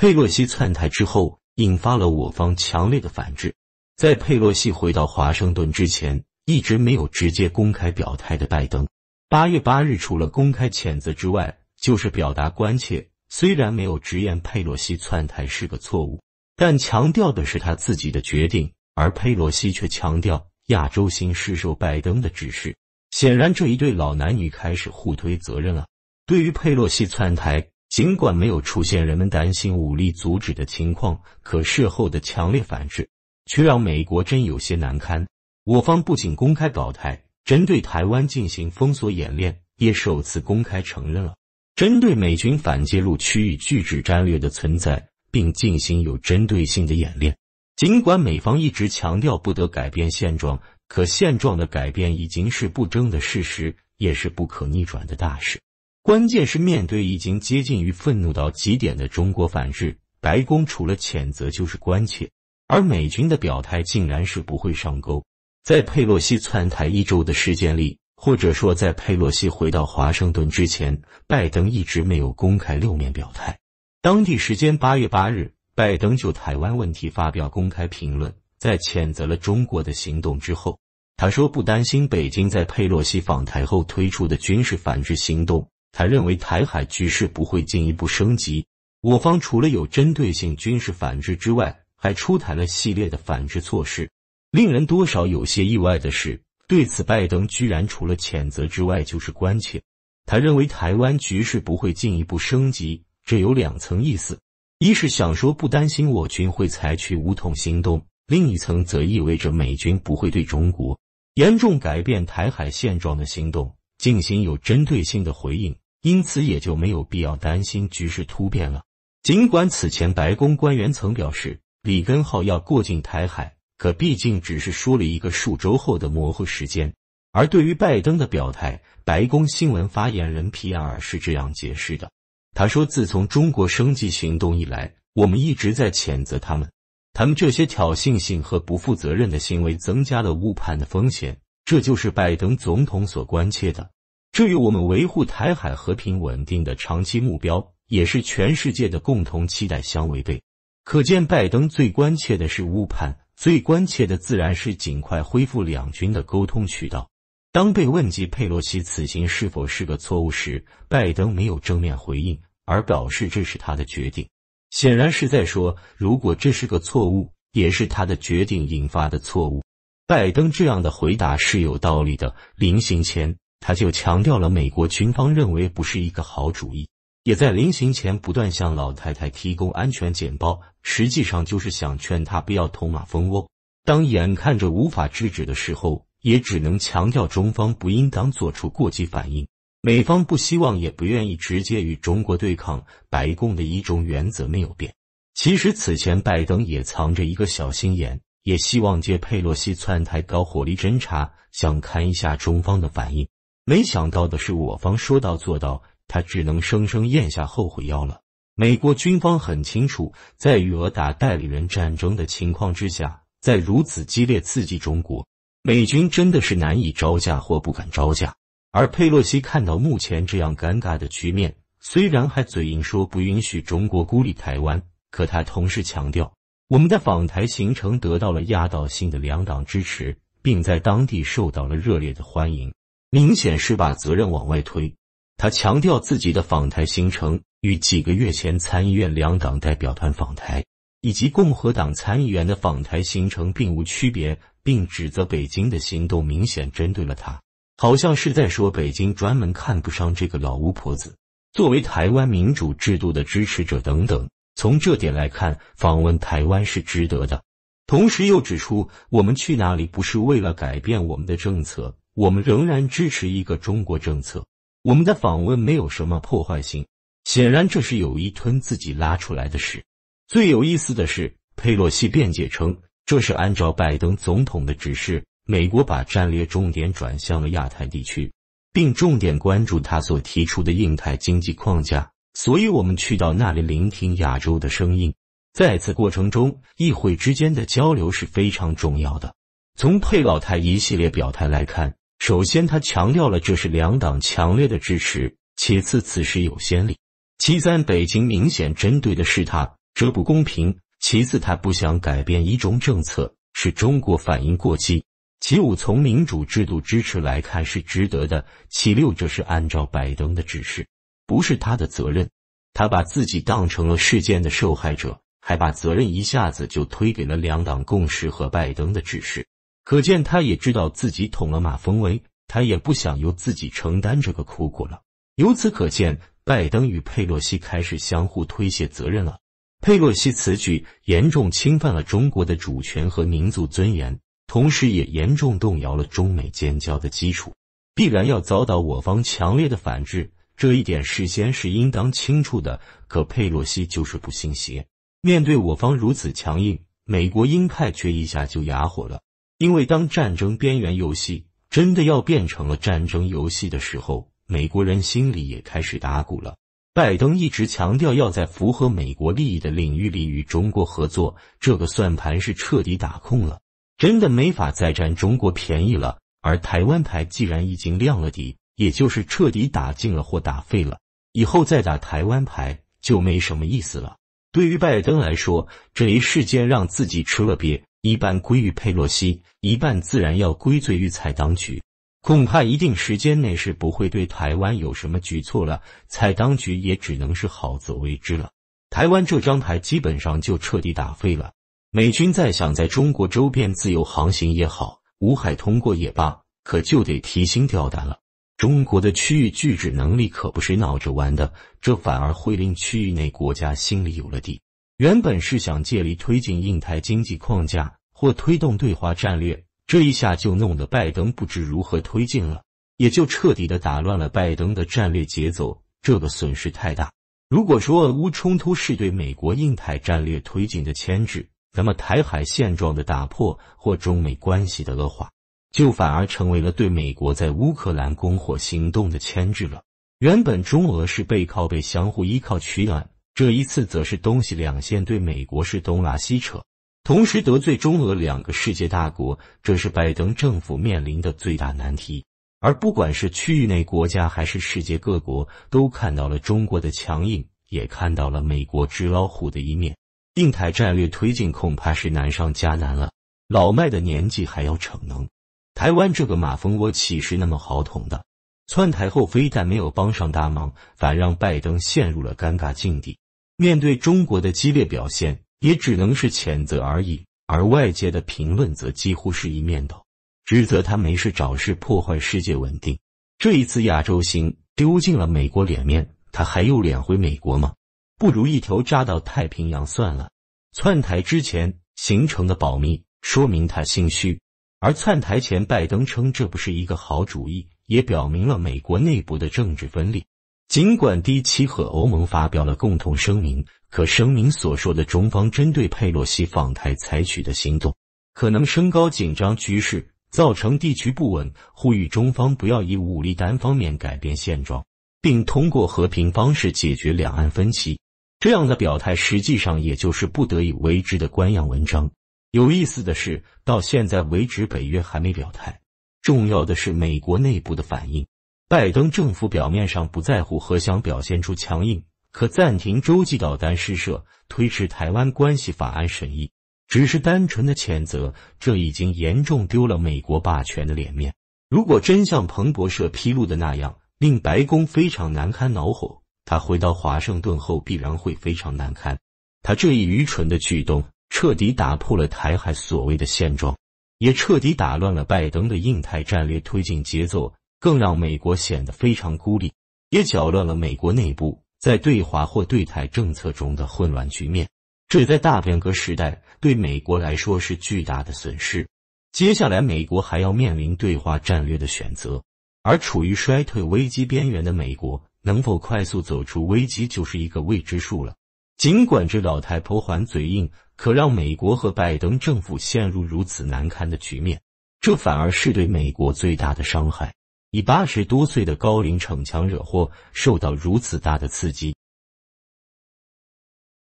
佩洛西窜台之后，引发了我方强烈的反制。在佩洛西回到华盛顿之前，一直没有直接公开表态的拜登，八月八日除了公开谴责之外，就是表达关切。虽然没有直言佩洛西窜台是个错误，但强调的是他自己的决定。而佩洛西却强调亚洲行是受拜登的指示。显然，这一对老男女开始互推责任了。对于佩洛西窜台，尽管没有出现人们担心武力阻止的情况，可事后的强烈反制却让美国真有些难堪。我方不仅公开表态，针对台湾进行封锁演练，也首次公开承认了针对美军反介入区域拒止战略的存在，并进行有针对性的演练。尽管美方一直强调不得改变现状，可现状的改变已经是不争的事实，也是不可逆转的大事。关键是面对已经接近于愤怒到极点的中国反制，白宫除了谴责就是关切，而美军的表态竟然是不会上钩。在佩洛西窜台一周的时间里，或者说在佩洛西回到华盛顿之前，拜登一直没有公开露面表态。当地时间八月八日，拜登就台湾问题发表公开评论，在谴责了中国的行动之后，他说不担心北京在佩洛西访台后推出的军事反制行动。他认为台海局势不会进一步升级，我方除了有针对性军事反制之外，还出台了系列的反制措施。令人多少有些意外的是，对此拜登居然除了谴责之外就是关切。他认为台湾局势不会进一步升级，这有两层意思：一是想说不担心我军会采取武统行动；另一层则意味着美军不会对中国严重改变台海现状的行动。进行有针对性的回应，因此也就没有必要担心局势突变了。尽管此前白宫官员曾表示，里根号要过境台海，可毕竟只是说了一个数周后的模糊时间。而对于拜登的表态，白宫新闻发言人皮尔是这样解释的：“他说，自从中国升级行动以来，我们一直在谴责他们，他们这些挑衅性和不负责任的行为增加了误判的风险，这就是拜登总统所关切的。”这与我们维护台海和平稳定的长期目标，也是全世界的共同期待相违背。可见，拜登最关切的是误判，最关切的自然是尽快恢复两军的沟通渠道。当被问及佩洛西此行是否是个错误时，拜登没有正面回应，而表示这是他的决定。显然是在说，如果这是个错误，也是他的决定引发的错误。拜登这样的回答是有道理的。临行前。他就强调了美国军方认为不是一个好主意，也在临行前不断向老太太提供安全简报，实际上就是想劝她不要捅马蜂窝。当眼看着无法制止的时候，也只能强调中方不应当做出过激反应，美方不希望也不愿意直接与中国对抗。白宫的一种原则没有变。其实此前拜登也藏着一个小心眼，也希望借佩洛西窜台搞火力侦察，想看一下中方的反应。没想到的是，我方说到做到，他只能生生咽下后悔药了。美国军方很清楚，在与俄打代理人战争的情况之下，在如此激烈刺激中国，美军真的是难以招架或不敢招架。而佩洛西看到目前这样尴尬的局面，虽然还嘴硬说不允许中国孤立台湾，可他同时强调，我们的访台行程得到了压倒性的两党支持，并在当地受到了热烈的欢迎。明显是把责任往外推。他强调自己的访台行程与几个月前参议院两党代表团访台以及共和党参议员的访台行程并无区别，并指责北京的行动明显针对了他，好像是在说北京专门看不上这个老巫婆子。作为台湾民主制度的支持者等等，从这点来看，访问台湾是值得的。同时又指出，我们去哪里不是为了改变我们的政策。我们仍然支持一个中国政策。我们的访问没有什么破坏性。显然，这是有意吞自己拉出来的事。最有意思的是，佩洛西辩解称，这是按照拜登总统的指示，美国把战略重点转向了亚太地区，并重点关注他所提出的印太经济框架。所以，我们去到那里聆听亚洲的声音。在此过程中，议会之间的交流是非常重要的。从佩老太一系列表态来看。首先，他强调了这是两党强烈的支持；其次，此事有先例；其三，北京明显针对的是他，这不公平；其次，他不想改变一种政策，是中国反应过激；其五，从民主制度支持来看是值得的；其六，这是按照拜登的指示，不是他的责任。他把自己当成了事件的受害者，还把责任一下子就推给了两党共识和拜登的指示。可见，他也知道自己捅了马蜂窝，他也不想由自己承担这个苦果了。由此可见，拜登与佩洛西开始相互推卸责任了。佩洛西此举严重侵犯了中国的主权和民族尊严，同时也严重动摇了中美建交的基础，必然要遭到我方强烈的反制。这一点事先是应当清楚的，可佩洛西就是不信邪。面对我方如此强硬，美国鹰派却一下就哑火了。因为当战争边缘游戏真的要变成了战争游戏的时候，美国人心里也开始打鼓了。拜登一直强调要在符合美国利益的领域里与中国合作，这个算盘是彻底打空了，真的没法再占中国便宜了。而台湾牌既然已经亮了底，也就是彻底打尽了或打废了，以后再打台湾牌就没什么意思了。对于拜登来说，这一事件让自己吃了瘪。一半归于佩洛西，一半自然要归罪于蔡当局。恐怕一定时间内是不会对台湾有什么举措了，蔡当局也只能是好自为之了。台湾这张牌基本上就彻底打废了。美军再想在中国周边自由航行也好，无海通过也罢，可就得提心吊胆了。中国的区域拒止能力可不是闹着玩的，这反而会令区域内国家心里有了底。原本是想借力推进印太经济框架或推动对华战略，这一下就弄得拜登不知如何推进了，也就彻底的打乱了拜登的战略节奏，这个损失太大。如果说俄乌冲突是对美国印太战略推进的牵制，那么台海现状的打破或中美关系的恶化，就反而成为了对美国在乌克兰供火行动的牵制了。原本中俄是背靠背相互依靠取暖。这一次则是东西两线对美国是东拉西扯，同时得罪中俄两个世界大国，这是拜登政府面临的最大难题。而不管是区域内国家还是世界各国，都看到了中国的强硬，也看到了美国纸老虎的一面。印台战略推进恐怕是难上加难了。老迈的年纪还要逞能，台湾这个马蜂窝岂是那么好捅的？窜台后，非但没有帮上大忙，反让拜登陷入了尴尬境地。面对中国的激烈表现，也只能是谴责而已。而外界的评论则几乎是一面倒，指责他没事找事，破坏世界稳定。这一次亚洲行丢尽了美国脸面，他还有脸回美国吗？不如一头扎到太平洋算了。窜台之前形成的保密，说明他心虚。而窜台前，拜登称这不是一个好主意。也表明了美国内部的政治分裂。尽管第七和欧盟发表了共同声明，可声明所说的中方针对佩洛西访台采取的行动，可能升高紧张局势，造成地区不稳，呼吁中方不要以武力单方面改变现状，并通过和平方式解决两岸分歧。这样的表态实际上也就是不得已为之的官样文章。有意思的是，到现在为止，北约还没表态。重要的是美国内部的反应。拜登政府表面上不在乎，和想表现出强硬，可暂停洲际导弹试射，推迟台湾关系法案审议，只是单纯的谴责。这已经严重丢了美国霸权的脸面。如果真像彭博社披露的那样，令白宫非常难堪恼火，他回到华盛顿后必然会非常难堪。他这一愚蠢的举动，彻底打破了台海所谓的现状。也彻底打乱了拜登的印太战略推进节奏，更让美国显得非常孤立，也搅乱了美国内部在对华或对台政策中的混乱局面。这在大变革时代对美国来说是巨大的损失。接下来，美国还要面临对华战略的选择，而处于衰退危机边缘的美国能否快速走出危机，就是一个未知数了。尽管这老太婆还嘴硬，可让美国和拜登政府陷入如此难堪的局面，这反而是对美国最大的伤害。以八十多岁的高龄逞强惹祸，受到如此大的刺激。